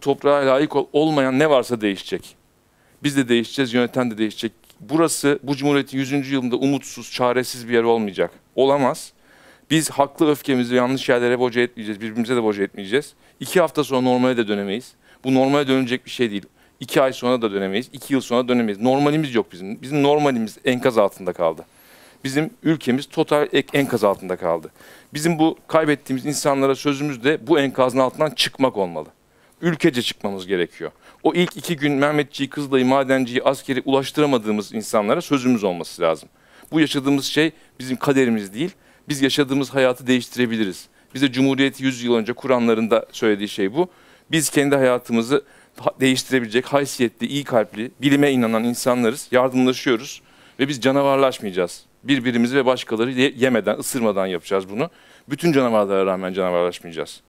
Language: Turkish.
toprağa layık olmayan ne varsa değişecek. Biz de değişeceğiz, yöneten de değişecek. Burası bu cumhuriyetin 100. yılında umutsuz, çaresiz bir yer olmayacak. Olamaz. Biz haklı öfkemizi yanlış yerlere boca etmeyeceğiz, birbirimize de boca etmeyeceğiz. İki hafta sonra normale de dönemeyiz. Bu normale dönecek bir şey değil. İki ay sonra da dönemeyiz, iki yıl sonra dönemeyiz. Normalimiz yok bizim. Bizim normalimiz enkaz altında kaldı. Bizim ülkemiz total enkaz altında kaldı. Bizim bu kaybettiğimiz insanlara sözümüz de bu enkazın altından çıkmak olmalı ülkece çıkmamız gerekiyor. O ilk iki gün Mehmetçiği, Kızılay'ı, Madenci'yi, askeri ulaştıramadığımız insanlara sözümüz olması lazım. Bu yaşadığımız şey bizim kaderimiz değil. Biz yaşadığımız hayatı değiştirebiliriz. Bize Cumhuriyet 100 yıl önce kuranlarında söylediği şey bu. Biz kendi hayatımızı değiştirebilecek haysiyetli, iyi kalpli, bilime inanan insanlarız. Yardımlaşıyoruz ve biz canavarlaşmayacağız. Birbirimizi ve başkaları yemeden, ısırmadan yapacağız bunu. Bütün canavarlara rağmen canavarlaşmayacağız.